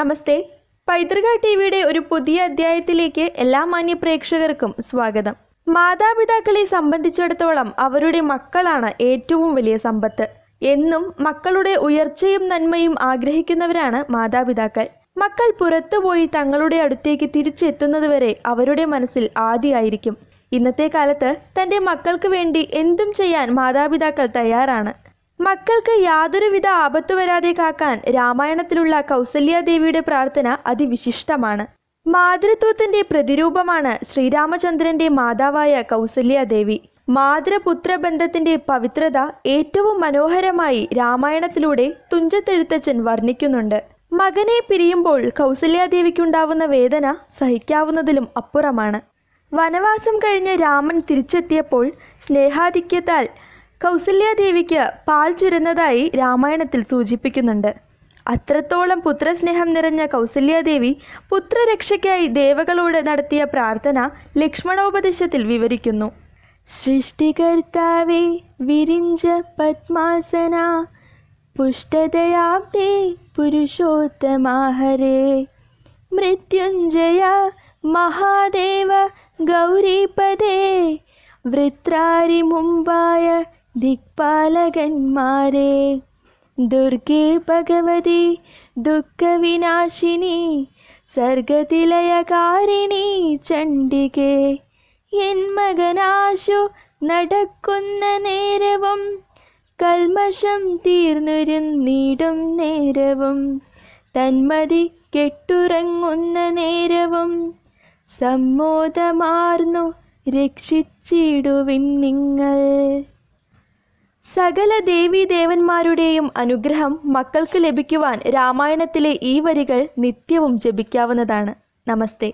നമസ്തേ പൈതൃക ടി വിയുടെ ഒരു പുതിയ അധ്യായത്തിലേക്ക് എല്ലാ മാന്യ പ്രേക്ഷകർക്കും സ്വാഗതം മാതാപിതാക്കളെ സംബന്ധിച്ചിടത്തോളം അവരുടെ മക്കളാണ് ഏറ്റവും വലിയ സമ്പത്ത് എന്നും മക്കളുടെ ഉയർച്ചയും നന്മയും ആഗ്രഹിക്കുന്നവരാണ് മാതാപിതാക്കൾ മക്കൾ പുറത്തുപോയി തങ്ങളുടെ അടുത്തേക്ക് തിരിച്ചെത്തുന്നതുവരെ അവരുടെ മനസ്സിൽ ആദിയായിരിക്കും ഇന്നത്തെ കാലത്ത് തൻ്റെ മക്കൾക്ക് വേണ്ടി എന്തും ചെയ്യാൻ മാതാപിതാക്കൾ തയ്യാറാണ് മക്കൾക്ക് യാതൊരുവിധ ആപത്തു വരാതെ കാക്കാൻ രാമായണത്തിലുള്ള കൗസല്യാദേവിയുടെ പ്രാർത്ഥന അതിവിശിഷ്ടമാണ് മാതൃത്വത്തിന്റെ പ്രതിരൂപമാണ് ശ്രീരാമചന്ദ്രന്റെ മാതാവായ കൗസല്യാദേവി മാതൃപുത്ര ബന്ധത്തിന്റെ പവിത്രത ഏറ്റവും മനോഹരമായി രാമായണത്തിലൂടെ തുഞ്ചത്തെഴുത്തച്ഛൻ വർണ്ണിക്കുന്നുണ്ട് മകനെ പിരിയുമ്പോൾ കൗസല്യാദേവിക്കുണ്ടാവുന്ന വേദന സഹിക്കാവുന്നതിലും അപ്പുറമാണ് വനവാസം കഴിഞ്ഞ് രാമൻ തിരിച്ചെത്തിയപ്പോൾ സ്നേഹാധിക്യത്താൽ കൗസല്യാദേവിക്ക് പാൽ ചുരുന്നതായി രാമായണത്തിൽ സൂചിപ്പിക്കുന്നുണ്ട് അത്രത്തോളം പുത്രസ്നേഹം നിറഞ്ഞ കൗസല്യാദേവി പുത്രരക്ഷയ്ക്കായി ദേവകളോട് നടത്തിയ പ്രാർത്ഥന ലക്ഷ്മണോപദേശത്തിൽ വിവരിക്കുന്നു സൃഷ്ടികർത്താവേ വിരിഞ്ച പത്മാസന പുഷ്ടതയാബ്ദേ പുരുഷോത്തമാഹരേ മൃത്യുഞ്ജയ മഹാദേവ ഗൗരീപദേ മുമ്പായ ദിക്പാലകന്മാരെ ദുർഗേ ഭഗവതി ദുഃഖവിനാശിനി സർഗതിലയകാരിണി ചണ്ഡികെ എൻ മകനാശു നടക്കുന്ന നേരവും കൽമഷം തീർന്നുരുന്നീടും നേരവും തന്മതി കെട്ടുറങ്ങുന്ന നേരവും സമ്മോദമാർന്നു രക്ഷിച്ചിടുവിൻ നിങ്ങൾ സകല ദേവീദേവന്മാരുടെയും അനുഗ്രഹം മക്കൾക്ക് ലഭിക്കുവാൻ രാമായണത്തിലെ ഈ വരികൾ നിത്യവും ജപിക്കാവുന്നതാണ് നമസ്തേ